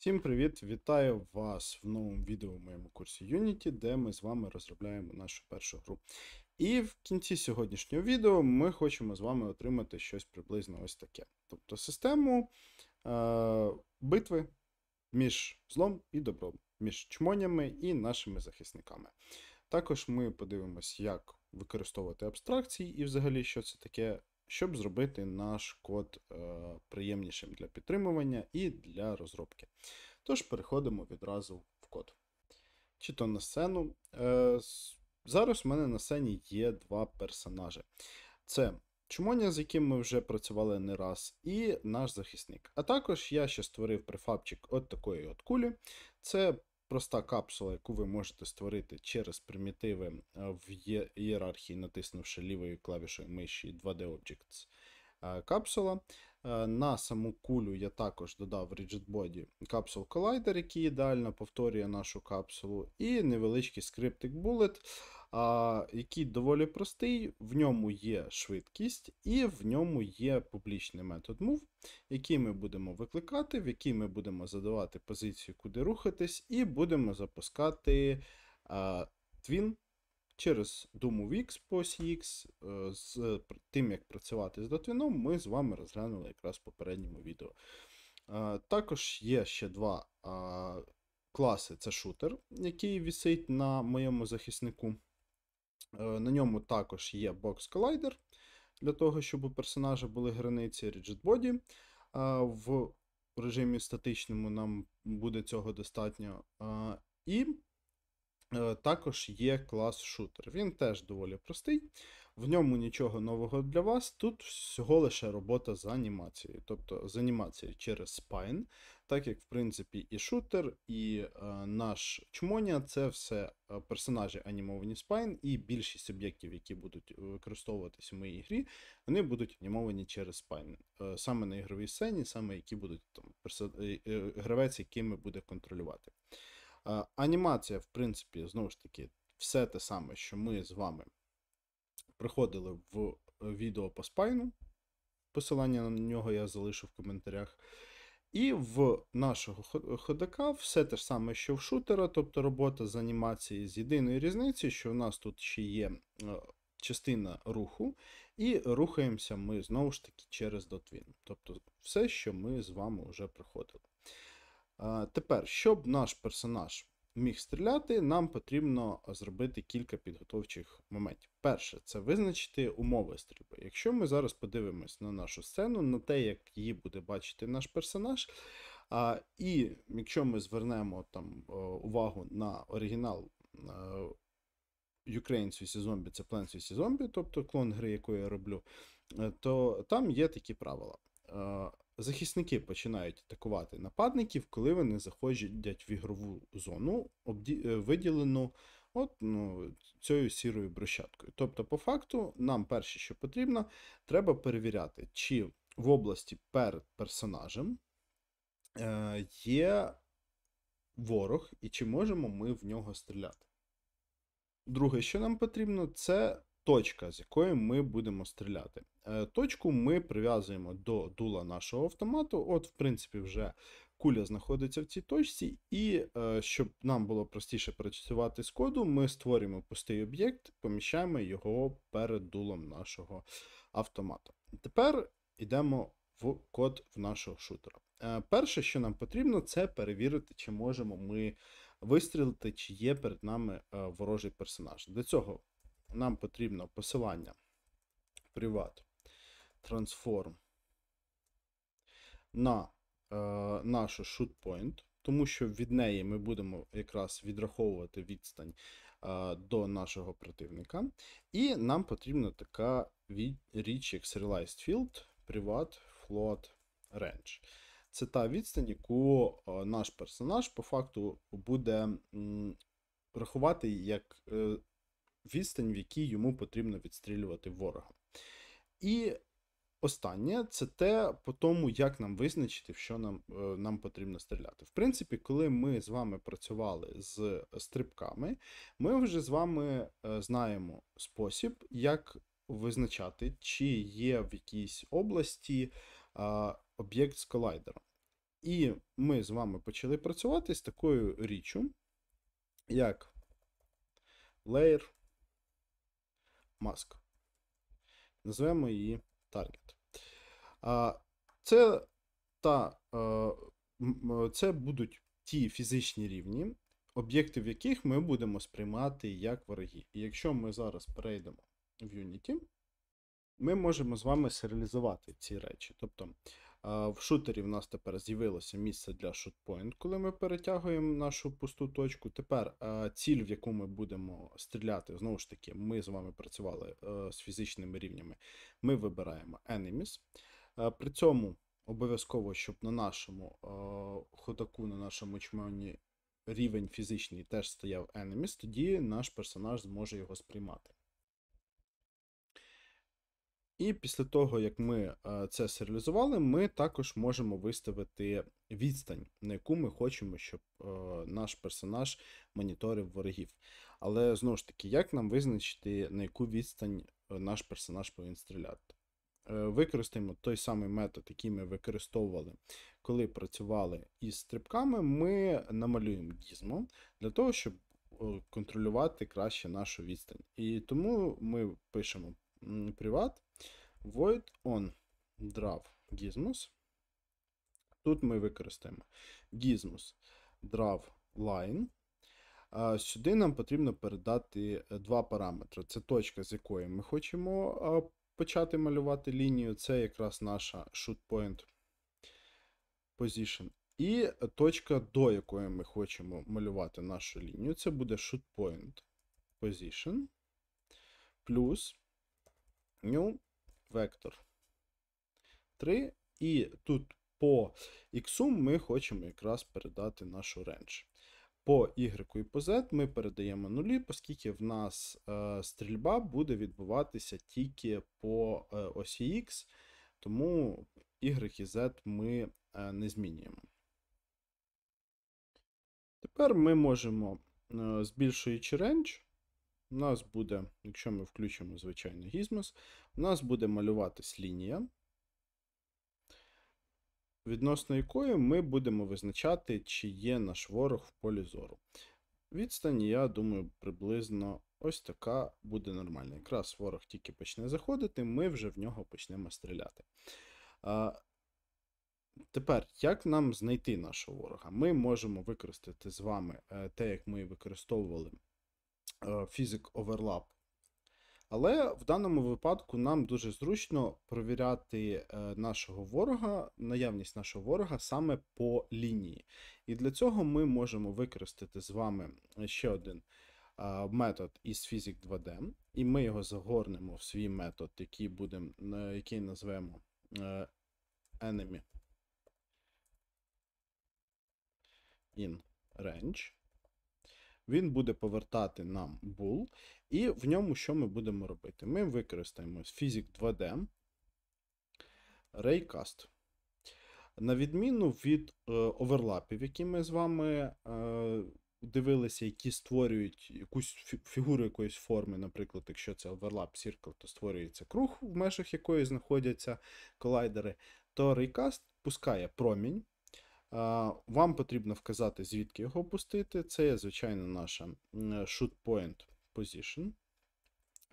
Всім привіт! Вітаю вас в новому відео в моєму курсі Unity, де ми з вами розробляємо нашу першу гру. І в кінці сьогоднішнього відео ми хочемо з вами отримати щось приблизно ось таке. Тобто систему е- битви між злом і добром, між чмонями і нашими захисниками. Також ми подивимось, як використовувати абстракції і взагалі, що це таке щоб зробити наш код е, приємнішим для підтримування і для розробки. Тож переходимо відразу в код. Чи то на сцену. Е, зараз в мене на сцені є два персонажі. Це Чумоня, з яким ми вже працювали не раз, і наш захисник. А також я ще створив префабчик от такої от кулі. Це проста капсула, яку ви можете створити через примітиви е, в ієрархії, натиснувши лівою клавішою миші 2D Objects. Е, капсула. Е, на саму кулю я також додав Rigid Body капсул колайдер, який ідеально повторює нашу капсулу, і невеличкий скриптик Bullet який доволі простий, в ньому є швидкість і в ньому є публічний метод move, який ми будемо викликати, в який ми будемо задавати позицію, куди рухатись, і будемо запускати Twin через DoomOVX по осі X. Е, з тим, як працювати з Dotwin, ми з вами розглянули якраз в попередньому відео. Також є ще два класи: це шутер, який висить на моєму захиснику. Е, на ньому також є бокс-колайдер для того, щоб у персонажа були границі Rigid Body. Е, в режимі статичному нам буде цього достатньо. Е, і також є клас шутер. Він теж доволі простий, в ньому нічого нового для вас. Тут всього лише робота з анімацією. Тобто з анімацією через Spine так як, в принципі, і шутер, і е, наш чмоня це все е, персонажі анімовані спайн, і більшість об'єктів, які будуть е, використовуватись в моїй грі, вони будуть анімовані через спайн. Е, саме на ігровій сцені, саме які будуть там персо... е, е гравець, якими буде контролювати. Е, анімація, в принципі, знову ж таки, все те саме, що ми з вами приходили в відео по спайну. Посилання на нього я залишу в коментарях. І в нашого ходока все те ж саме, що в шутера, тобто робота з анімації з єдиною різницею, що в нас тут ще є е, частина руху, і рухаємося ми знову ж таки через дотвін. Тобто все, що ми з вами вже проходили. Е, тепер, щоб наш персонаж міг стріляти, нам потрібно е, зробити кілька підготовчих моментів. Перше, це визначити умови стрільби. Якщо ми зараз подивимось на нашу сцену, на те, як її буде бачити наш персонаж. А, І якщо ми звернемо там е, увагу на оригінал е, Ukraine Suicide Zombie, це Plan Suicide Zombie, тобто клон гри, яку я роблю, то там є такі правила захисники починають атакувати нападників, коли вони заходять в ігрову зону, е, виділену от ну, цією сірою брусчаткою. Тобто, по факту, нам перше, що потрібно, треба перевіряти, чи в області перед персонажем е, є ворог і чи можемо ми в нього стріляти. Друге, що нам потрібно, це точка, з якої ми будемо стріляти. Е, точку ми прив'язуємо до дула нашого автомату. От, в принципі, вже куля знаходиться в цій точці, і е, щоб нам було простіше працювати з коду, ми створюємо пустий об'єкт, поміщаємо його перед дулом нашого автомата. Тепер йдемо в код в нашого шутера. Е, перше, що нам потрібно, це перевірити, чи можемо ми вистрілити, чи є перед нами ворожий персонаж. Для цього нам потрібно посилання Privat Transform на е, нашу shootpoint, тому що від неї ми будемо якраз відраховувати відстань е, до нашого противника. І нам потрібна така річ, як Serialized Field, Privat Float Range. Це та відстань, яку е, наш персонаж по факту буде рахувати як е, відстань, в якій йому потрібно відстрілювати ворога. І останнє це те, по тому, як нам визначити, в що нам е, нам потрібно стріляти. В принципі, коли ми з вами працювали з стрибками, ми вже з вами е, знаємо спосіб, як визначати, чи є в якійсь області об'єкт з колайдером. І ми з вами почали працювати з такою річчю, як Layer маск. Називаємо її Target. Це та, е, це будуть ті фізичні рівні, об'єкти, в яких ми будемо сприймати як вороги. І якщо ми зараз перейдемо в Unity, ми можемо з вами серіалізувати ці речі. Тобто в шутері в нас тепер з'явилося місце для шутпоінт, коли ми перетягуємо нашу пусту точку. Тепер ціль, в яку ми будемо стріляти, знову ж таки, ми з вами працювали е, з фізичними рівнями. Ми вибираємо Enemies. При цьому обов'язково, щоб на нашому ходаку, на нашому чмені рівень фізичний теж стояв Enemies, тоді наш персонаж зможе його сприймати. І після того, як ми е, це серіалізували, ми також можемо виставити відстань, на яку ми хочемо, щоб е, наш персонаж моніторив ворогів. Але знову ж таки, як нам визначити, на яку відстань е, наш персонаж повинен стріляти? Використаємо той самий метод, який ми використовували, коли працювали із стрибками, ми намалюємо гізмо для того, щоб контролювати краще нашу відстань. І тому ми пишемо приват. Void on draw gizmos. Тут ми використаємо gizmos draw line. Сюди нам потрібно передати е, два параметри. Це точка, з якої ми хочемо почати малювати лінію. Це якраз наша Shoot Point. position. І точка, до якої ми хочемо малювати нашу лінію, це буде Shoot Point position. Плюс new вектор 3. І тут по X ми хочемо якраз передати нашу рендж. По Y і по Z ми передаємо нулі, оскільки в нас е, стрільба буде відбуватися тільки по е, осі X, тому Y і Z ми е, не змінюємо. Тепер ми можемо, е, збільшуючи рендж, у нас буде, якщо ми включимо звичайний гізмос, у нас буде малюватись лінія, відносно якої ми будемо визначати, чи є наш ворог в полі зору. Відстань, я думаю, приблизно ось така буде нормальна. Якраз ворог тільки почне заходити, ми вже в нього почнемо стріляти. Тепер, як нам знайти нашого ворога? Ми можемо використати з вами е, те, як ми використовували фізик е, оверлап але в даному випадку нам дуже зручно провіряти е, нашого ворога, наявність нашого ворога саме по лінії. І для цього ми можемо використати з вами е, ще один е, метод із Physic 2D, і ми його загорнемо в свій метод, який будем, який назвемо enemy in range. Він буде повертати нам bool, і в ньому що ми будемо робити? Ми використаємо Physic 2D Raycast. На відміну від е, оверлапів, які ми з вами е, дивилися, які створюють якусь фігуру якоїсь форми, наприклад, якщо це оверлап Circle, то створюється круг, в межах якої знаходяться колайдери, то Raycast пускає промінь. Вам потрібно вказати, звідки його пустити. Це є, звичайно, наша shoot point position.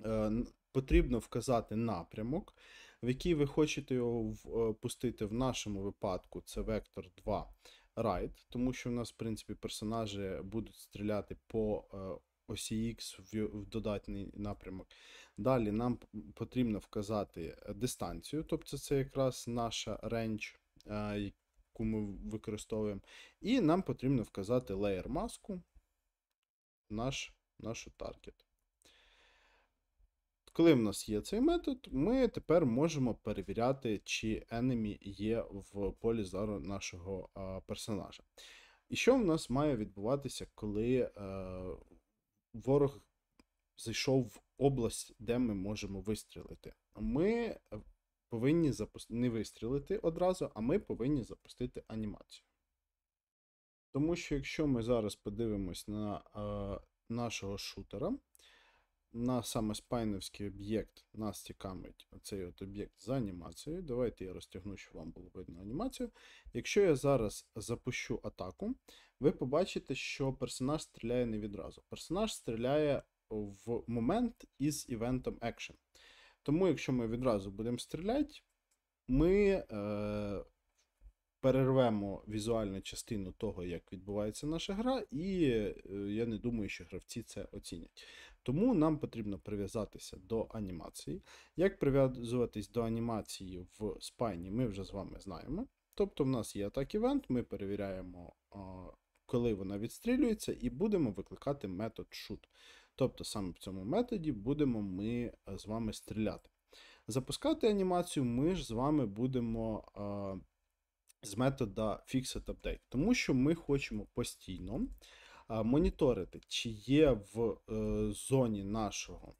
Е, потрібно вказати напрямок, в який ви хочете його е, пустити в нашому випадку. Це вектор 2 right, тому що в нас, в принципі, персонажі будуть стріляти по е, осі X в додатній напрямок. Далі нам потрібно вказати дистанцію, тобто це якраз наша range, яку ми використовуємо. І нам потрібно вказати layer маску наш, нашу таргет. Коли в нас є цей метод, ми тепер можемо перевіряти, чи enemy є в полі зору нашого а, персонажа. І що в нас має відбуватися, коли а, е, ворог зайшов в область, де ми можемо вистрілити? Ми повинні запусти... не вистрілити одразу, а ми повинні запустити анімацію. Тому що, якщо ми зараз подивимось на е, нашого шутера, на саме спайновський об'єкт нас цікавить оцей от об'єкт з анімацією. Давайте я розтягну, щоб вам було видно анімацію. Якщо я зараз запущу атаку, ви побачите, що персонаж стріляє не відразу. Персонаж стріляє в момент із івентом Action. Тому, якщо ми відразу будемо стріляти, ми е, перервемо візуальну частину того, як відбувається наша гра, і е, я не думаю, що гравці це оцінять. Тому нам потрібно прив'язатися до анімації. Як прив'язуватись до анімації в спайні, ми вже з вами знаємо. Тобто, в нас є атак івент, ми перевіряємо, коли вона відстрілюється, і будемо викликати метод shoot. Тобто саме в цьому методі будемо ми е, з вами стріляти. Запускати анімацію ми ж з вами будемо е, з метода FixedUpdate, тому що ми хочемо постійно е, моніторити, чи є в е, зоні нашого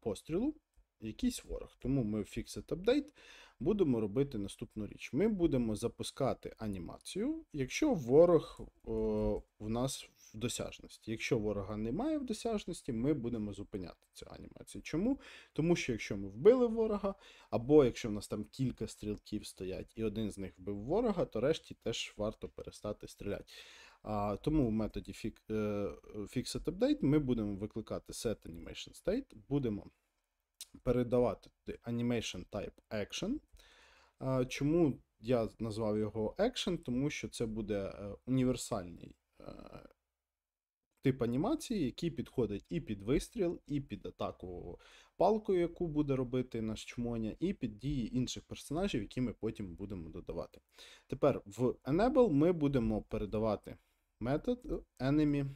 пострілу якийсь ворог. Тому ми в FixedUpdate будемо робити наступну річ. Ми будемо запускати анімацію, якщо ворог е, в нас в досяжності. Якщо ворога немає в досяжності, ми будемо зупиняти цю анімацію. Чому? Тому що якщо ми вбили ворога, або якщо в нас там кілька стрілків стоять, і один з них вбив ворога, то решті теж варто перестати стріляти. А, Тому в методі е, Fixed Update ми будемо викликати Set Animation State, будемо передавати Animation Type Action. А, Чому я назвав його Action? Тому що це буде е, універсальний е, тип анімації, який підходить і під вистріл, і під атаку палкою, яку буде робити наш чмоня, і під дії інших персонажів, які ми потім будемо додавати. Тепер в Enable ми будемо передавати метод е, enemy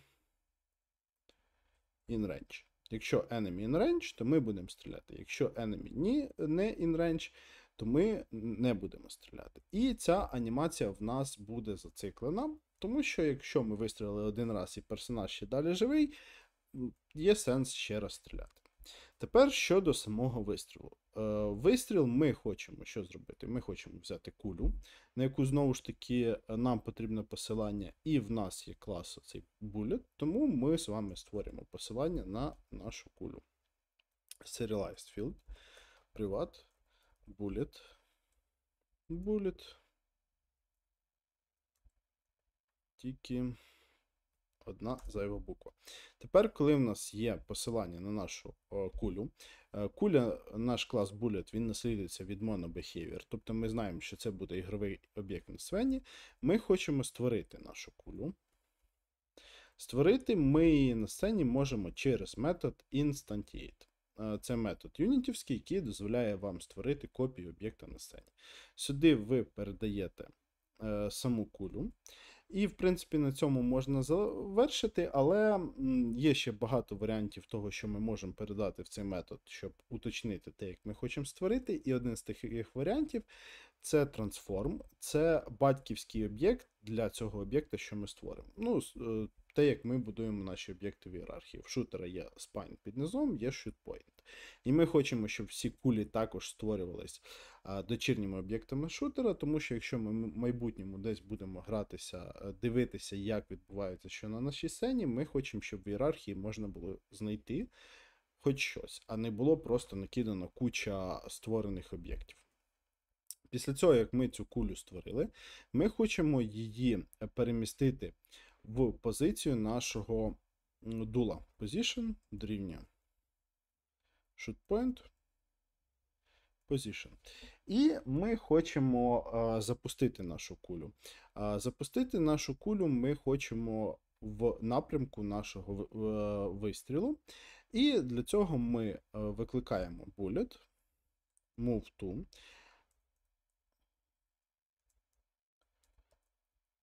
in range. Якщо enemy in range, то ми будемо стріляти. Якщо enemy не in range, то ми не будемо стріляти. І ця анімація в нас буде зациклена. Тому що якщо ми вистрілили один раз і персонаж ще далі живий, є сенс ще раз стріляти. Тепер щодо самого вистрілу. Е, вистріл ми хочемо що зробити? Ми хочемо взяти кулю, на яку знову ж таки е, нам потрібне посилання, і в нас є клас цей bullet, тому ми з вами створюємо посилання на нашу кулю. Serialized field, privat, bullet, bullet. тільки одна зайва буква. Тепер, коли в нас є посилання на нашу о, е, кулю, е, куля, наш клас Bullet, він наслідується від MonoBehavior, тобто ми знаємо, що це буде ігровий об'єкт на свені. Ми хочемо створити нашу кулю. Створити ми її на сцені можемо через метод Instantiate. Е, це метод юнітівський, який дозволяє вам створити копію об'єкта на сцені. Сюди ви передаєте е, саму кулю, і, в принципі, на цьому можна завершити, але є ще багато варіантів того, що ми можемо передати в цей метод, щоб уточнити те, як ми хочемо створити. І один з таких варіантів це трансформ, це батьківський об'єкт для цього об'єкта, що ми створимо. Ну, е, те, як ми будуємо наші об'єкти в ієрархії. В шутера є спайн під низом, є шутпойнт. І ми хочемо, щоб всі кулі також створювались дочірніми об'єктами шутера, тому що якщо ми в майбутньому десь будемо гратися, е, дивитися, як відбувається, що на нашій сцені, ми хочемо, щоб в ієрархії можна було знайти хоч щось, а не було просто накидано куча створених об'єктів. Після цього, як ми цю кулю створили, ми хочемо її е, перемістити в позицію нашого дула. Position дорівнює shootpoint Position. І ми хочемо а, запустити нашу кулю. А, запустити нашу кулю ми хочемо в напрямку нашого вистрілу. І для цього ми викликаємо bullet, move to,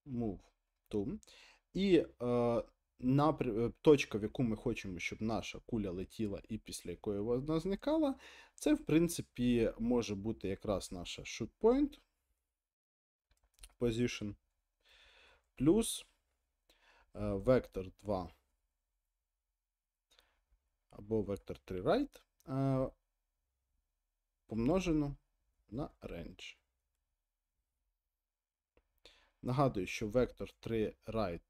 move to. І напр... Э, точка, в яку ми хочемо, щоб наша куля летіла і після якої вона зникала, це, в принципі, може бути якраз наша shootpoint position плюс е, вектор 2 або вектор 3 right е, помножено на range. Нагадую, що вектор 3 right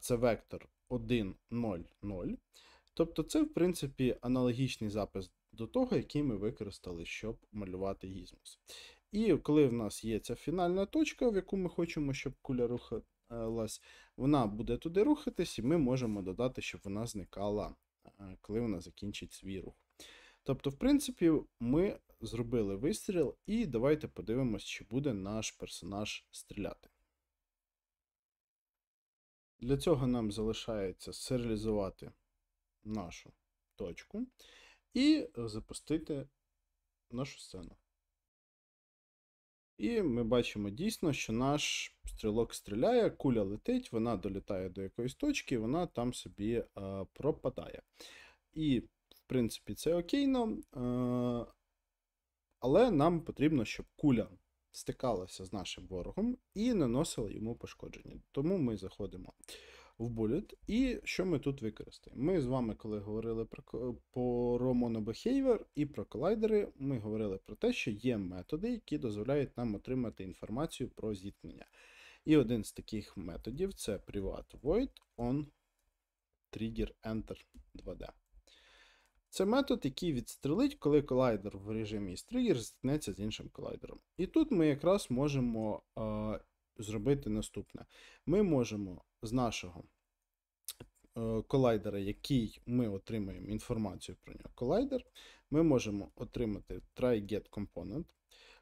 це вектор 1, 0, 0. Тобто це, в принципі, аналогічний запис до того, який ми використали, щоб малювати гізмус. І коли в нас є ця фінальна точка, в яку ми хочемо, щоб куля рухалась, вона буде туди рухатись, і ми можемо додати, щоб вона зникала, е, коли вона закінчить свій рух. Тобто, в принципі, ми зробили вистріл, і давайте подивимось, чи буде наш персонаж стріляти. Для цього нам залишається серіалізувати нашу точку і е, запустити нашу сцену. І ми бачимо дійсно, що наш стрілок стріляє, куля летить, вона долітає до якоїсь точки, вона там собі а, е, пропадає. І, в принципі, це окейно, а, е, але нам потрібно, щоб куля стикалася з нашим ворогом і наносила йому пошкодження. Тому ми заходимо в bullet. І що ми тут використаємо? Ми з вами, коли говорили про про монобехейвер і про колайдери, ми говорили про те, що є методи, які дозволяють нам отримати інформацію про зіткнення. І один з таких методів це Privat Void on Trigger Enter 2D. Це метод, який відстрелить, коли колайдер в режимі Trigger зіткнеться з іншим колайдером. І тут ми якраз можемо е, зробити наступне. Ми можемо з нашого е, колайдера, який ми отримаємо інформацію про нього колайдер, ми можемо отримати try-get component.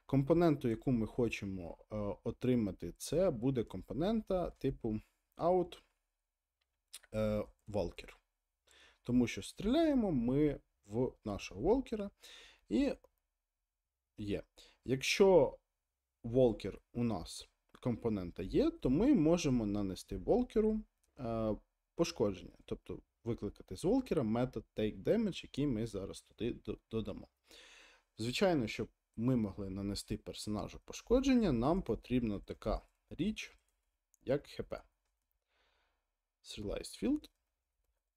Компоненту, яку ми хочемо е, отримати, це буде компонента типу out е, тому що стріляємо ми в нашого волкера. І є. Якщо волкер у нас компонента є, то ми можемо нанести волкеру е, пошкодження, тобто викликати з волкера метод Take Damage, який ми зараз туди додамо. Звичайно, щоб ми могли нанести персонажу пошкодження, нам потрібна така річ, як ХП. Serialized Field,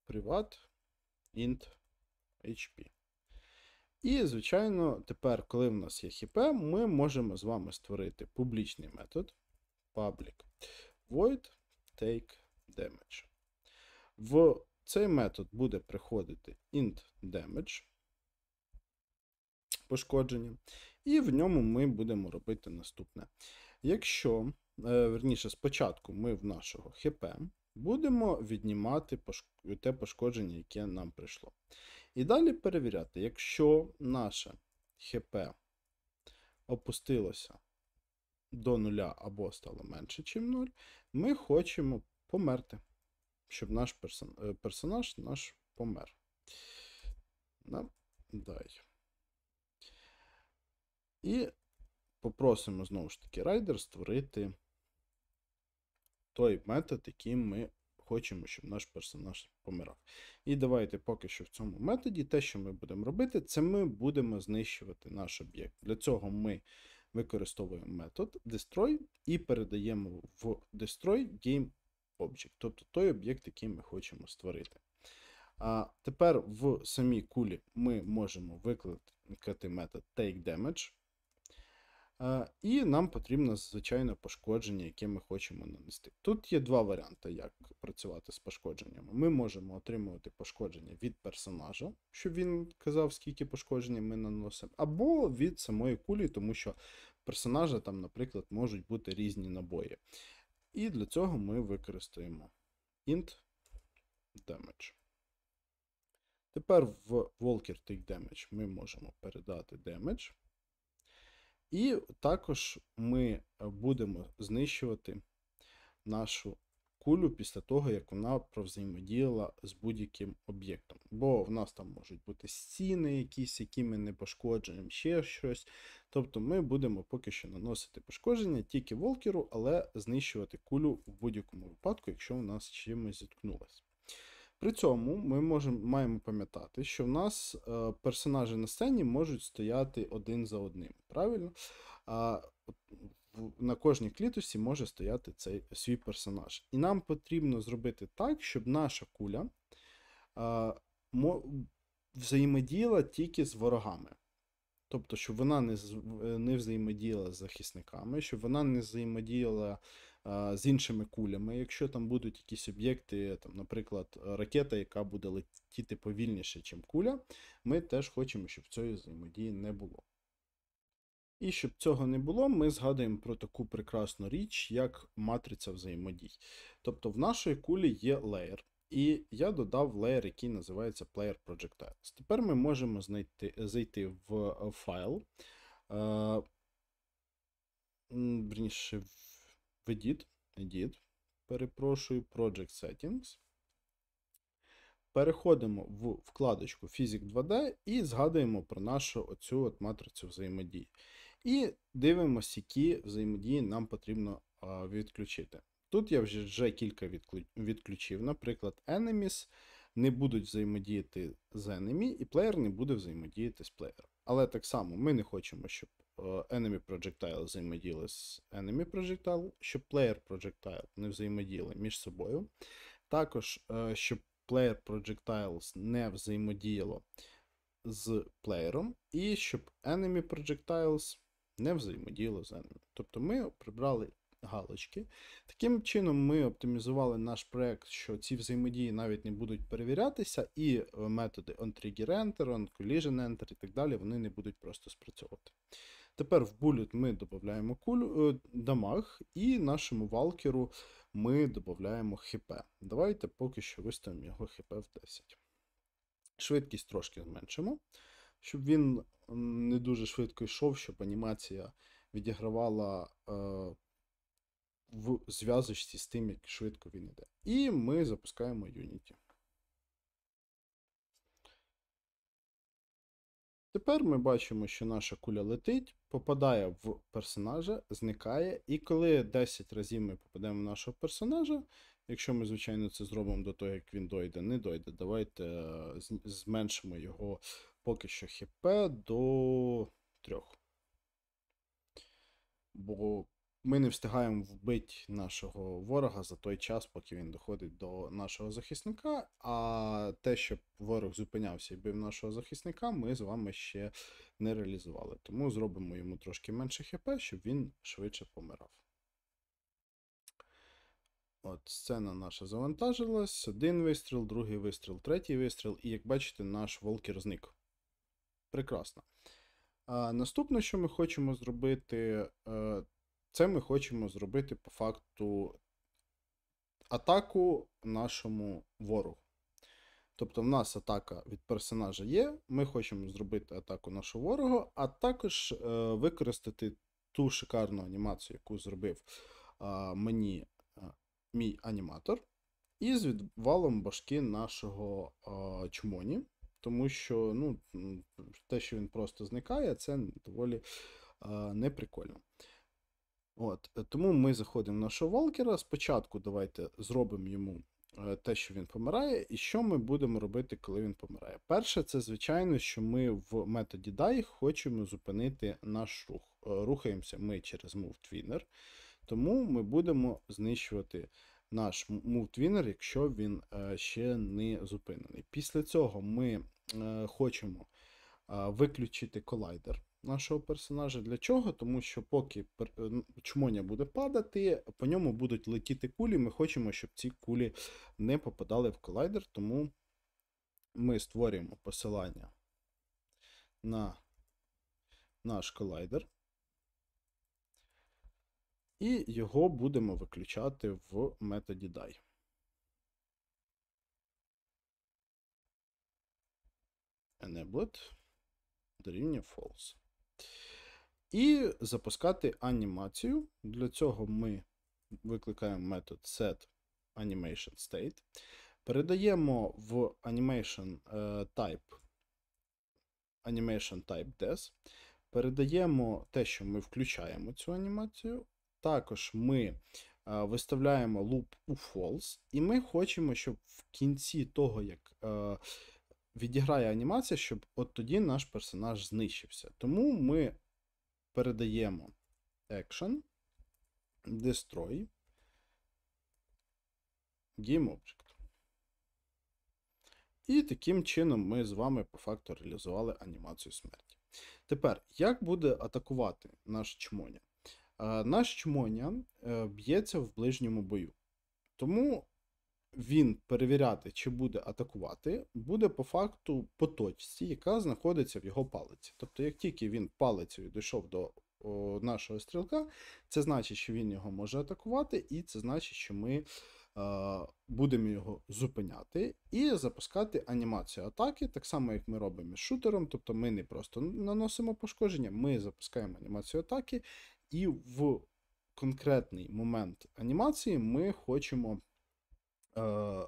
Privat, int HP. І, звичайно, тепер, коли в нас є хіп, ми можемо з вами створити публічний метод public void take damage. В цей метод буде приходити int damage пошкодження, і в ньому ми будемо робити наступне. Якщо, е, верніше, спочатку ми в нашого хіпе Будемо віднімати те пошкодження, яке нам прийшло. І далі перевіряти, якщо наше ХП опустилося до нуля або стало менше, ніж 0, ми хочемо померти, щоб наш персон... Е, персонаж наш помер. Дай. І попросимо знову ж таки райдер створити той метод, яким ми хочемо, щоб наш персонаж помирав. І давайте поки що в цьому методі те, що ми будемо робити, це ми будемо знищувати наш об'єкт. Для цього ми використовуємо метод destroy і передаємо в destroy gameObject. тобто той об'єкт, який ми хочемо створити. А тепер в самій кулі ми можемо викликати метод TakeDamage, і э, нам потрібно, звичайно, пошкодження, яке ми хочемо нанести. Тут є два варіанти, як працювати з пошкодженнями. Ми можемо отримувати пошкодження від персонажа, щоб він казав, скільки пошкоджень ми наносимо, або від самої кулі, тому що персонажа там, наприклад, можуть бути різні набої. І для цього ми використаємо int damage. Тепер в Walker Take Damage ми можемо передати damage. І також ми е, будемо знищувати нашу кулю після того, як вона провзаємодіяла з будь-яким об'єктом. Бо в нас там можуть бути стіни, якісь, які ми не пошкоджуємо, ще щось. Тобто ми будемо поки що наносити пошкодження тільки волкеру, але знищувати кулю в будь-якому випадку, якщо в нас чимось зіткнулася. При цьому ми можемо, маємо пам'ятати, що в нас е, персонажі на сцені можуть стояти один за одним. Правильно? А На кожній клітусі може стояти цей свій персонаж. І нам потрібно зробити так, щоб наша куля а, взаємодіяла тільки з ворогами. Тобто, щоб вона не не взаємодіяла з захисниками, щоб вона не взаємодіяла з іншими кулями. Якщо там будуть якісь об'єкти, там, наприклад, ракета, яка буде летіти повільніше, ніж куля, ми теж хочемо, щоб цієї взаємодії не було. І щоб цього не було, ми згадуємо про таку прекрасну річ, як матриця взаємодій. Тобто в нашій кулі є леєр, і я додав леєр, який називається Player Projectiles. Тепер ми можемо знайти, зайти в е, файл, е, верніше, Edit, Edit, перепрошую, Project Settings. Переходимо в вкладочку Physic 2D і згадуємо про нашу оцю от матрицю взаємодії. І дивимося, які взаємодії нам потрібно відключити. Тут я вже вже кілька відключив, наприклад, Enemies не будуть взаємодіяти з Enemy, і плеєр не буде взаємодіяти з плеєром. Але так само ми не хочемо, щоб Е, enemy projectile взаємоділи з enemy projectile, щоб player projectile не взаємоділи між собою. Також, е, щоб player projectiles не взаємодіяло з плеєром, і щоб enemy projectiles не взаємодіяло з enemy. Тобто ми прибрали галочки. Таким чином, ми оптимізували наш проект, що ці взаємодії навіть не будуть перевірятися, і е, методи onTriggerEnter, onCollisionEnter і так далі вони не будуть просто спрацьовувати. Тепер в буліт ми додаємо кулю, е, дамаг, і нашому валкеру ми додаємо хп. Давайте поки що виставимо його хп в 10. Швидкість трошки зменшимо, щоб він не дуже швидко йшов, щоб анімація відігравала е, в зв'язочці з тим, як швидко він йде. І ми запускаємо Unity. Тепер ми бачимо, що наша куля летить, попадає в персонажа, зникає. І коли 10 разів ми попадемо в нашого персонажа, якщо ми, звичайно, це зробимо до того, як він дойде, не дойде, давайте е, зменшимо його поки що хп до 3. Бо ми не встигаємо вбити нашого ворога за той час, поки він доходить до нашого захисника. А те, щоб ворог зупинявся і бив нашого захисника, ми з вами ще не реалізували. Тому зробимо йому трошки менше хп, щоб він швидше помирав. От, сцена наша завантажилась. Один вистріл, другий вистріл, третій вистріл, і як бачите, наш волкер зник. Прекрасно. А, Наступне, що ми хочемо зробити, е, це ми хочемо зробити по факту атаку нашому ворогу. Тобто, в нас атака від персонажа є, ми хочемо зробити атаку нашого ворога, а також е, використати ту шикарну анімацію, яку зробив е, мені е, мій аніматор, і з відвалом башки нашого е, чмоні. Тому що ну, те, що він просто зникає, це доволі е, неприкольно. От, е, Тому ми заходимо в нашого волкера. Спочатку давайте зробимо йому е, те, що він помирає, і що ми будемо робити, коли він помирає. Перше, це звичайно, що ми в методі DAI хочемо зупинити наш рух. Е, рухаємося ми через MoveTwinner, тому ми будемо знищувати наш MoveTwinner, якщо він ще не зупинений. Після цього ми хочемо виключити колайдер нашого персонажа. Для чого? Тому що поки е, чмоня буде падати, по ньому будуть летіти кулі. Ми хочемо, щоб ці кулі не попадали в колайдер, тому ми створюємо посилання на наш колайдер. І його будемо виключати в методі die. Enabled дорівнює false. І запускати анімацію. Для цього ми викликаємо метод SetAnimationState, Передаємо в animation е, type animation type des. Передаємо те, що ми включаємо цю анімацію. Також ми е, виставляємо loop у false, і ми хочемо, щоб в кінці того, як е, відіграє анімація, щоб от тоді наш персонаж знищився. Тому ми передаємо action, destroy, GameObject. І таким чином ми з вами по факту реалізували анімацію смерті. Тепер, як буде атакувати наш чмоня? Е, наш чмоня е, б'ється в ближньому бою. Тому він перевіряти, чи буде атакувати, буде по факту по точці, яка знаходиться в його палиці. Тобто, як тільки він палицею дійшов до о, нашого стрілка, це значить, що він його може атакувати, і це значить, що ми. Будемо його зупиняти і запускати анімацію атаки, так само, як ми робимо з шутером. Тобто ми не просто наносимо пошкодження, ми запускаємо анімацію атаки, і в конкретний момент анімації ми хочемо Е,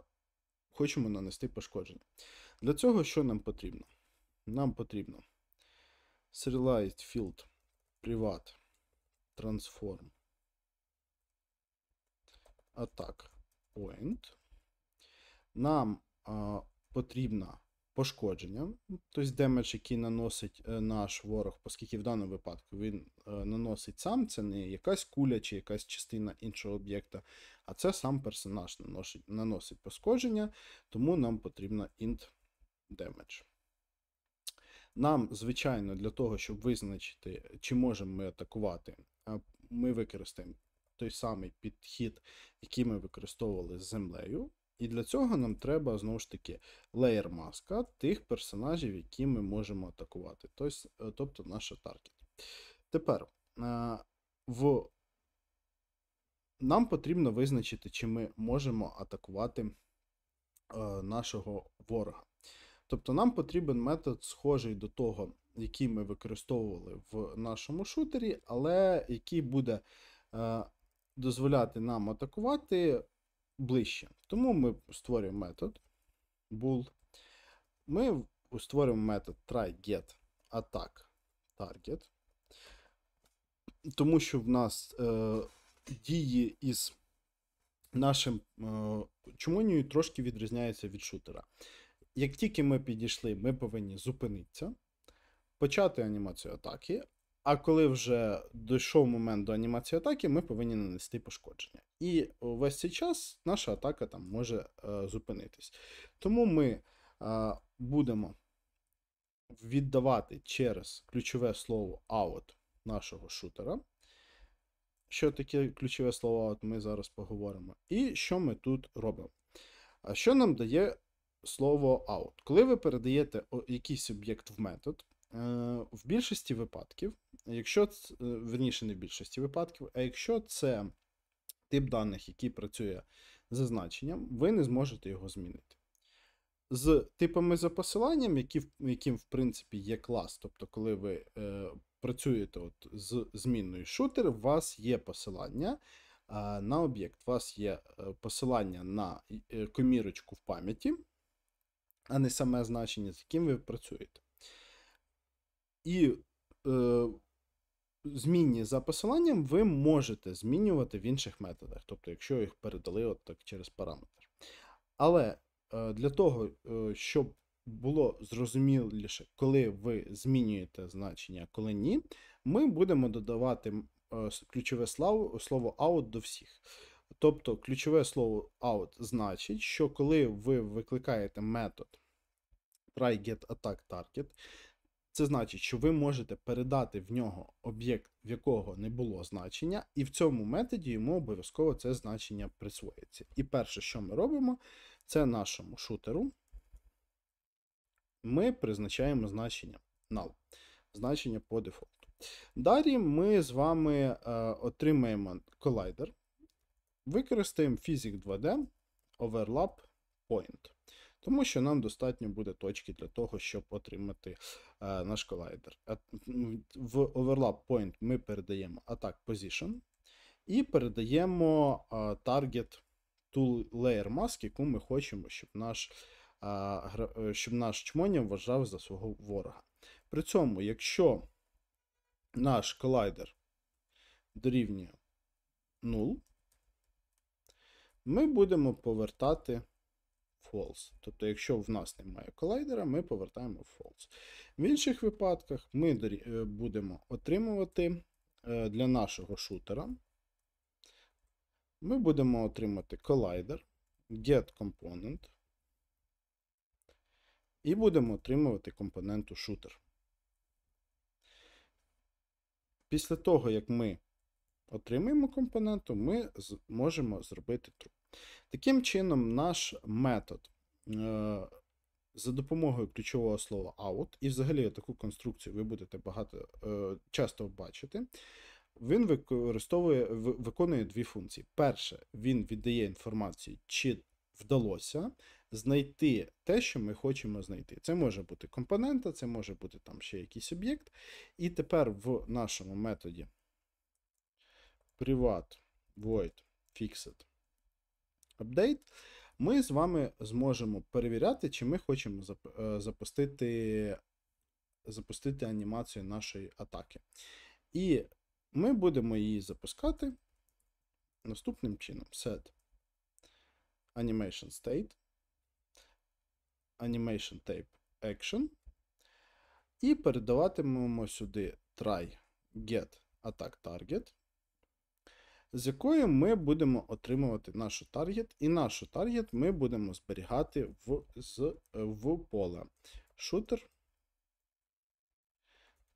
хочемо нанести пошкодження. Для цього що нам потрібно? Нам потрібно Serialized Field Privat Transform Attack Point. Нам а, е, потрібно пошкодження, тобто демедж, який наносить е, наш ворог, оскільки в даному випадку він наносить сам, це не якась куля чи якась частина іншого об'єкта, а це сам персонаж наносить, наносить пошкодження, тому нам потрібна int damage. Нам, звичайно, для того, щоб визначити, чи можемо ми атакувати, ми використаємо той самий підхід, який ми використовували з землею. І для цього нам треба, знову ж таки, леєр маска тих персонажів, які ми можемо атакувати, е, тобто наша таргет. Тепер е, в нам потрібно визначити, чи ми можемо атакувати е, нашого ворога. Тобто нам потрібен метод, схожий до того, який ми використовували в нашому шутері, але який буде е, дозволяти нам атакувати ближче. Тому ми створюємо метод bool. Ми створюємо метод tryGet тому що в нас е, дії із нашим е, чумонією трошки відрізняється від шутера. Як тільки ми підійшли, ми повинні зупинитися, почати анімацію атаки. А коли вже дійшов момент до анімації атаки, ми повинні нанести пошкодження. І весь цей час наша атака там може е, зупинитись. Тому ми е, будемо віддавати через ключове слово out нашого шутера, що таке ключове слово, от ми зараз поговоримо. І що ми тут робимо? А що нам дає слово out? Коли ви передаєте якийсь об'єкт в метод, е, в більшості випадків, якщо е, верніше, не в більшості випадків, а якщо це тип даних, який працює за значенням, ви не зможете його змінити. З типами за посиланням, які, яким, в принципі, є клас, тобто, коли ви е, працюєте от з змінною шутер, у вас є посилання на об'єкт, у вас є е, посилання на е, комірочку в пам'яті, а не саме значення, з яким ви працюєте. І е, змінні за посиланням ви можете змінювати в інших методах, тобто, якщо їх передали от так через параметр. Але е, для того, е, щоб було зрозуміліше, коли ви змінюєте значення, коли ні, ми будемо додавати е, ключове слово слово out до всіх. Тобто ключове слово out значить, що коли ви викликаєте метод try target, це значить, що ви можете передати в нього об'єкт, в якого не було значення, і в цьому методі йому обов'язково це значення присвоїться. І перше, що ми робимо, це нашому шутеру. Ми призначаємо значення null, значення по дефолту. Далі ми з вами е, отримаємо колайдер, використаємо Physic 2D Overlap Point. Тому що нам достатньо буде точки для того, щоб отримати е, наш колайдер. Ну, в Overlap Point ми передаємо Attack Position і передаємо е, Target to Layer Mask, яку ми хочемо, щоб наш Е, щоб наш чмоня вважав за свого ворога. При цьому, якщо наш колайдер дорівнює 0, ми будемо повертати false. Тобто, якщо в нас немає колайдера, ми повертаємо false. В інших випадках ми е, будемо отримувати е, для нашого шутера. Ми будемо отримати колайдер, get component. І будемо отримувати компоненту шутер. Після того, як ми отримаємо компоненту, ми зможемо зробити труп. Таким чином, наш метод е, за допомогою ключового слова out, і взагалі таку конструкцію ви будете багато е, часто бачити, він використовує, виконує дві функції. Перше, він віддає інформацію, чи вдалося знайти те, що ми хочемо знайти. Це може бути компонента, це може бути там ще якийсь об'єкт. І тепер в нашому методі privat void fixed update ми з вами зможемо перевіряти, чи ми хочемо е, запустити запустити анімацію нашої атаки. І ми будемо її запускати наступним чином: set animation state Animation Tape Action. І передаватимемо сюди try get attack target, з якою ми будемо отримувати нашу таргет, і нашу таргет ми будемо зберігати в з, в поле. Shooter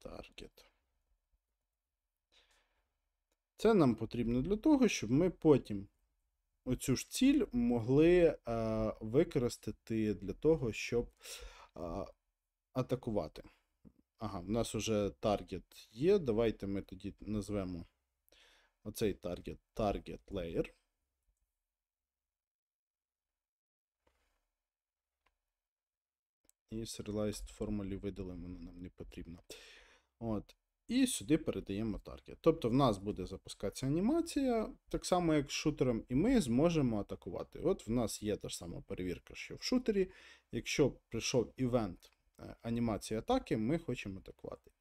target. Це нам потрібно для того, щоб ми потім оцю ж ціль могли е, використати для того, щоб е, атакувати. Ага, в нас вже таргет є. Давайте ми тоді назвемо оцей таргет target layer. І serialized формулі видалимо, воно нам не потрібно. От. І сюди передаємо таргет. Тобто в нас буде запускатися анімація, так само, як з шутером, і ми зможемо атакувати. От в нас є та ж сама перевірка, що в шутері. Якщо прийшов івент е, анімації атаки, ми хочемо атакувати.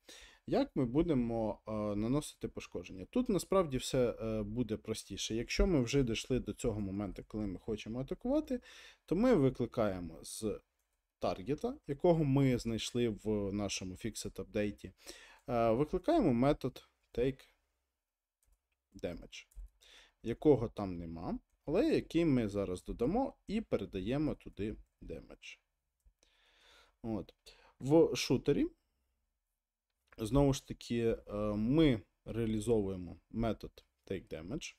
Як ми будемо е, наносити пошкодження? Тут насправді все е, буде простіше. Якщо ми вже дійшли до цього моменту, коли ми хочемо атакувати, то ми викликаємо з таргета, якого ми знайшли в нашому Fixed Update. Е, викликаємо метод takeDamage, якого там нема, але який ми зараз додамо і передаємо туди damage. От. В шутері, знову ж таки, е, ми реалізовуємо метод takeDamage.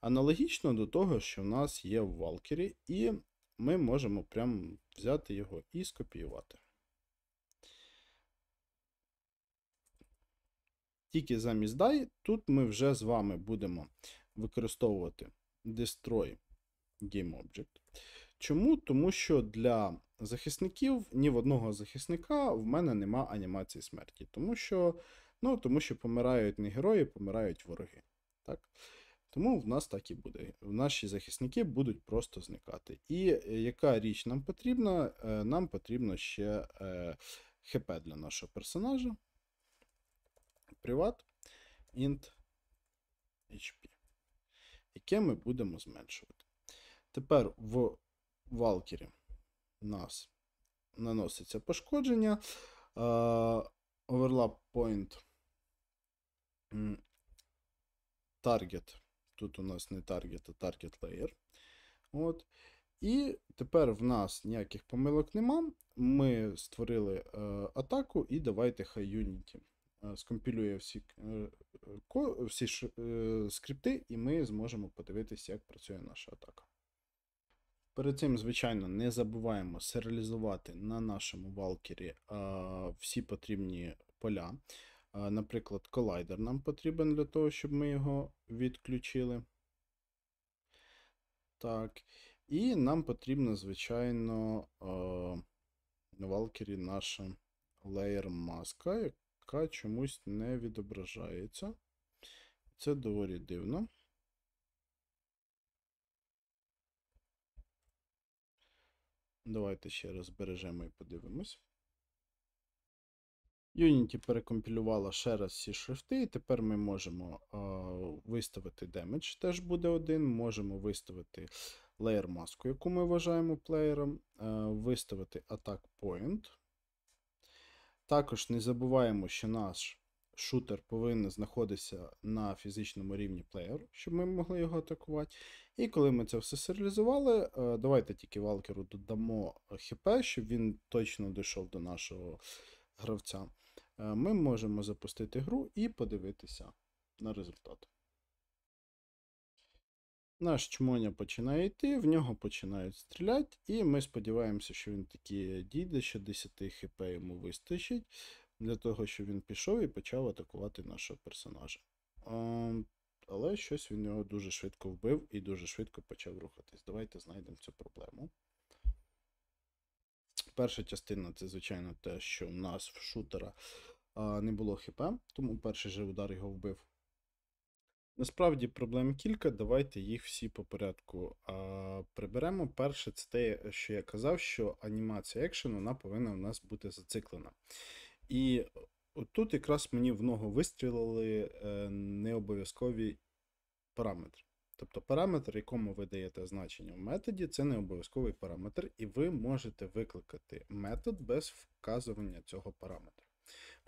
Аналогічно до того, що в нас є в валкері, і ми можемо прямо взяти його і скопіювати. Тільки замість die тут ми вже з вами будемо використовувати destroy GameObject. Чому? Тому що для захисників ні в одного захисника в мене нема анімації смерті. Тому що ну, тому що помирають не герої, помирають вороги. Так? Тому в нас так і буде. Наші захисники будуть просто зникати. І е, яка річ нам потрібна? Е, нам потрібно ще е, ХП для нашого персонажа privat int HP, яке ми будемо зменшувати. Тепер в Valkyrie у нас наноситься пошкодження. Overlap point target. Тут у нас не target, а target layer. От. І тепер в нас ніяких помилок нема. Ми створили е, атаку, і давайте хай Unity. Е, скомпілює всі е, е, всі скрипти, і ми зможемо подивитися, як працює наша атака. Перед цим, звичайно, не забуваємо серіалізувати на нашому валкері всі потрібні поля. Наприклад, колайдер нам потрібен для того, щоб ми його відключили. Так. І нам потрібно, звичайно, на валкері наша layer маска, ТК чомусь не відображається. Це доволі дивно. Давайте ще раз збережемо і подивимось. Unity перекомпілювала ще раз всі шрифти, і тепер ми можемо а, виставити демедж, теж буде один. Можемо виставити леєр маску, яку ми вважаємо плеєром, а, е, виставити attack point. Також не забуваємо, що наш шутер повинен знаходитися на фізичному рівні плеєру, щоб ми могли його атакувати. І коли ми це все серіалізували, е, давайте тільки валкеру додамо ХП, щоб він точно дійшов до нашого гравця. Е, ми можемо запустити гру і подивитися на результат. Наш чмоня починає йти, в нього починають стріляти, і ми сподіваємося, що він таки дійде, що 10 хп йому вистачить для того, щоб він пішов і почав атакувати нашого персонажа. Ем, але щось він його дуже швидко вбив і дуже швидко почав рухатись. Давайте знайдемо цю проблему. Перша частина це, звичайно, те, що в нас в шутера не було хп, тому перший же удар його вбив. Насправді проблем кілька, давайте їх всі по порядку. А, Приберемо перше, це те, що я казав, що анімація екшену вона повинна у нас бути зациклена. І отут якраз мені в ногу вистрілили е, необов'язкові параметри. Тобто параметр, якому ви даєте значення в методі, це не обов'язковий параметр, і ви можете викликати метод без вказування цього параметру.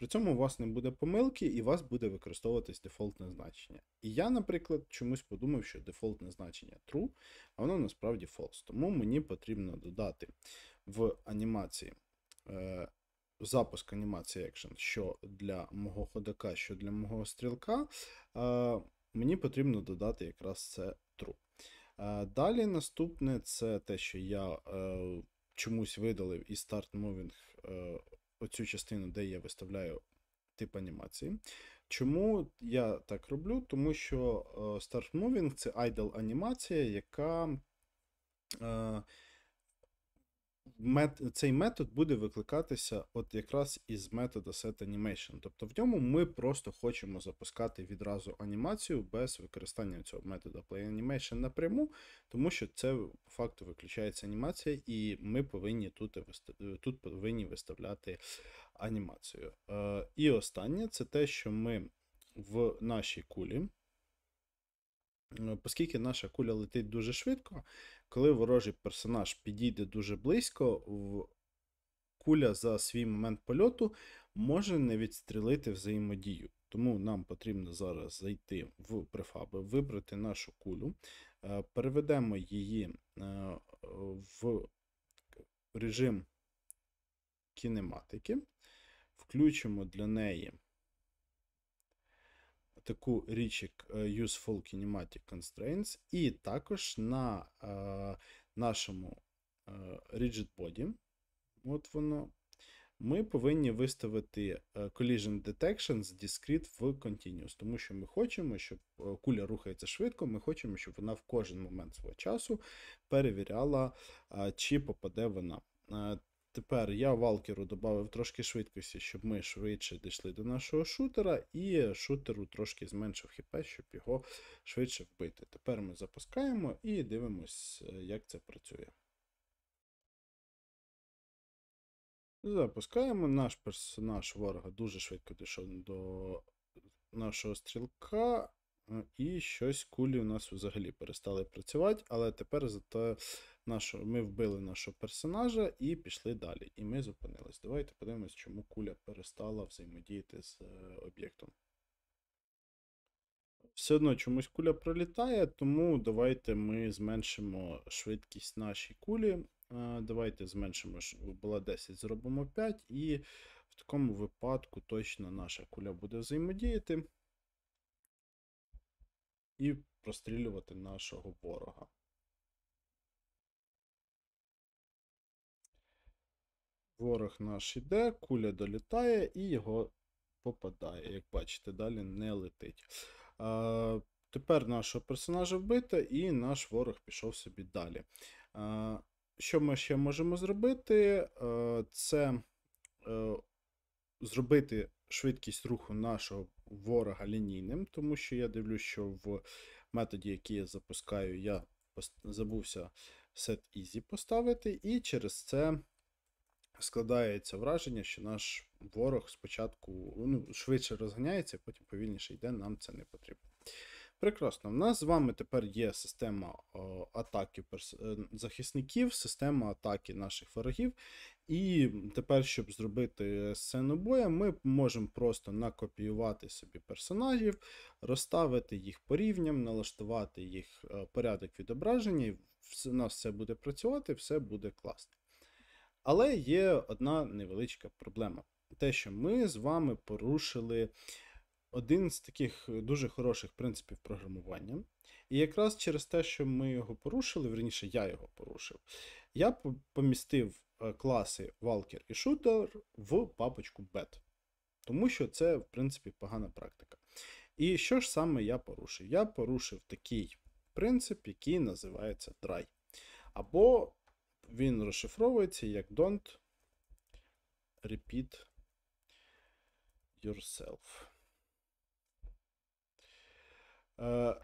При цьому у вас не буде помилки і у вас буде використовуватись дефолтне значення. І я, наприклад, чомусь подумав, що дефолтне значення true, а воно насправді false. Тому мені потрібно додати в анімації е, запуск анімації Action, що для мого ходака, що для мого стрілка. Е, мені потрібно додати якраз це true. Е, далі наступне це те, що я е, чомусь видалив і старт moving. Е, оцю частину, де я виставляю тип анімації. Чому я так роблю? Тому що е, Start Moving це idle анімація, яка. Е, мет, цей метод буде викликатися от якраз із метода setAnimation. Тобто в ньому ми просто хочемо запускати відразу анімацію без використання цього метода PlayAnimation напряму, тому що це по факту виключається анімація, і ми повинні тут тут повинні виставляти анімацію. Е, і останнє це те, що ми в нашій кулі. Е, оскільки наша куля летить дуже швидко, коли ворожий персонаж підійде дуже близько, куля за свій момент польоту може не відстрілити взаємодію. Тому нам потрібно зараз зайти в префаби, вибрати нашу кулю, е, переведемо її е, в режим кінематики, включимо для неї таку річ, як е, Useful Kinematic Constraints, і також на е, нашому е, Rigid Body, от воно, ми повинні виставити е, Collision Detection з Discrete в Continuous, тому що ми хочемо, щоб е, куля рухається швидко, ми хочемо, щоб вона в кожен момент свого часу перевіряла, чи попаде вона. Тепер я валкеру додав трошки швидкості, щоб ми швидше дійшли до нашого шутера, і шутеру трошки зменшив Хіпе, щоб його швидше вбити. Тепер ми запускаємо і дивимось, як це працює. Запускаємо наш персонаж ворога дуже швидко дійшов до нашого стрілка, е, і щось кулі у нас взагалі перестали працювати, але тепер зато нашу, ми вбили нашого персонажа і пішли далі. І ми зупинились. Давайте подивимось, чому куля перестала взаємодіяти з е, об'єктом. Все одно чомусь куля пролітає, тому давайте ми зменшимо швидкість нашої кулі. Е, давайте зменшимо, була 10, зробимо 5, і в такому випадку точно наша куля буде взаємодіяти і прострілювати нашого ворога. Ворог наш іде, куля долітає і його попадає. Як бачите, далі не летить. А, Тепер нашого персонажа вбито, і наш ворог пішов собі далі. А, Що ми ще можемо зробити? А, Це а, е, зробити швидкість руху нашого ворога лінійним, тому що я дивлюсь, що в методі, який я запускаю, я забувся set easy поставити, і через це складається враження, що наш ворог спочатку ну, швидше розганяється, потім повільніше йде, нам це не потрібно. Прекрасно, в нас з вами тепер є система о, атаки перс... Е, захисників, система атаки наших ворогів. І тепер, щоб зробити сцену боя, ми можемо просто накопіювати собі персонажів, розставити їх по рівням, налаштувати їх е, порядок відображення, у нас все буде працювати, все буде класно. Але є одна невеличка проблема. Те, що ми з вами порушили один з таких е, дуже хороших принципів програмування. І якраз через те, що ми його порушили, верніше, я його порушив, я помістив е, класи Walker і Shooter в папочку BET. Тому що це, в принципі, погана практика. І що ж саме я порушив? Я порушив такий принцип, який називається dry. Або він розшифровується як don't repeat yourself. Е,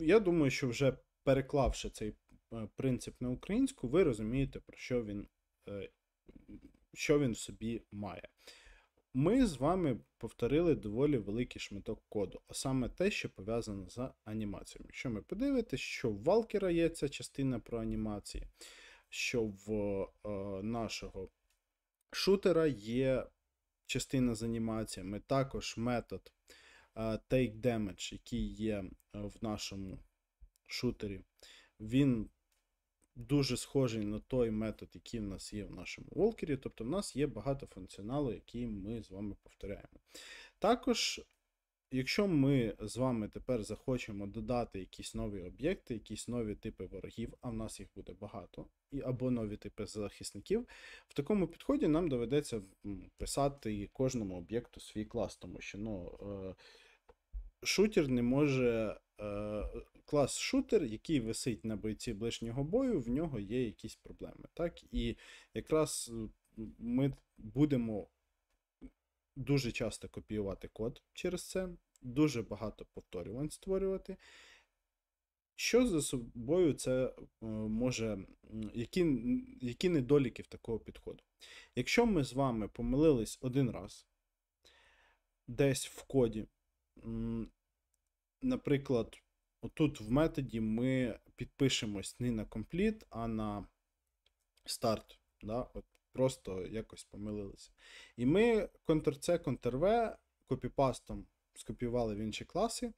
я думаю, що вже переклавши цей е, принцип на українську, ви розумієте, про що він е, що він в собі має. Ми з вами повторили доволі великий шматок коду, а саме те, що пов'язано з анімаціями. Якщо ми подивитесь, що в Валкера є ця частина про анімації, що в е, нашого шутера є частина з анімаціями, також метод е, take damage, який є е, в нашому шутері, він дуже схожий на той метод, який в нас є в нашому волкері. Тобто в нас є багато функціоналу, який ми з вами повторяємо. Також, якщо ми з вами тепер захочемо додати якісь нові об'єкти, якісь нові типи ворогів, а в нас їх буде багато, і або нові типи захисників, в такому підході нам доведеться писати кожному об'єкту свій клас, тому що, ну. Е, шутер не може. Е, клас шутер, який висить на бойці ближнього бою, в нього є якісь проблеми. так І якраз е, ми будемо дуже часто копіювати код через це, дуже багато повторювань створювати. Що за собою це е, може, які які недоліки в такого підходу? Якщо ми з вами помилились один раз десь в коді наприклад, отут в методі ми підпишемось не на компліт, а на старт. Да? Просто якось помилилися. І ми Ctrl-C, Ctrl-V копіпастом скопіювали в інші класи.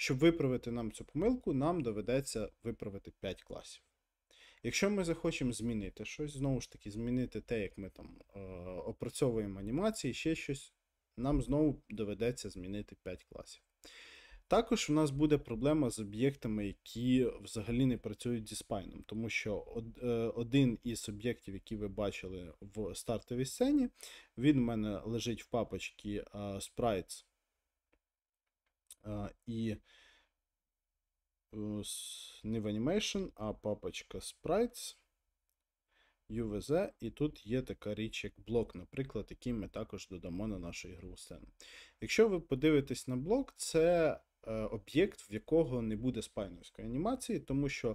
Щоб виправити нам цю помилку, нам доведеться виправити 5 класів. Якщо ми захочемо змінити щось, знову ж таки, змінити те, як ми там е, опрацьовуємо анімації, ще щось, нам знову доведеться змінити 5 класів. Також у нас буде проблема з об'єктами, які взагалі не працюють зі спайном, тому що е, один із об'єктів, які ви бачили в стартовій сцені, він у мене лежить в папочці Sprites е, е, і не в Animation, а папочка Sprites. UVZ, і тут є така річ, як блок, наприклад, який ми також додамо на нашу ігрову сцену. Якщо ви подивитесь на блок, це е, об'єкт, в якого не буде спайнерської анімації, тому що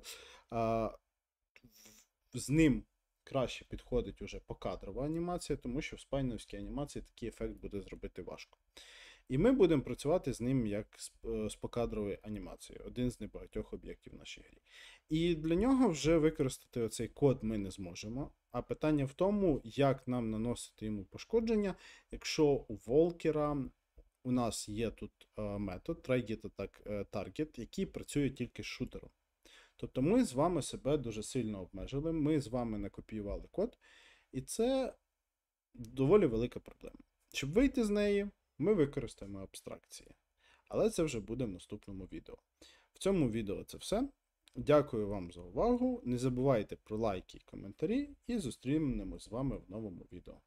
е, з ним краще підходить уже покадрова анімація, тому що в спайнерській анімації такий ефект буде зробити важко. І ми будемо працювати з ним як е, з покадровою анімацією, один з небагатьох об'єктів в нашій грі. І для нього вже використати цей код ми не зможемо. А питання в тому, як нам наносити йому пошкодження, якщо у волкера у нас є тут е, метод tryget е, який працює тільки з шутером. Тобто ми з вами себе дуже сильно обмежили, ми з вами накопіювали код, і це доволі велика проблема. Щоб вийти з неї, ми використаємо абстракції. Але це вже буде в наступному відео. В цьому відео це все. Дякую вам за увагу. Не забувайте про лайки і коментарі, і зустрінемось з вами в новому відео.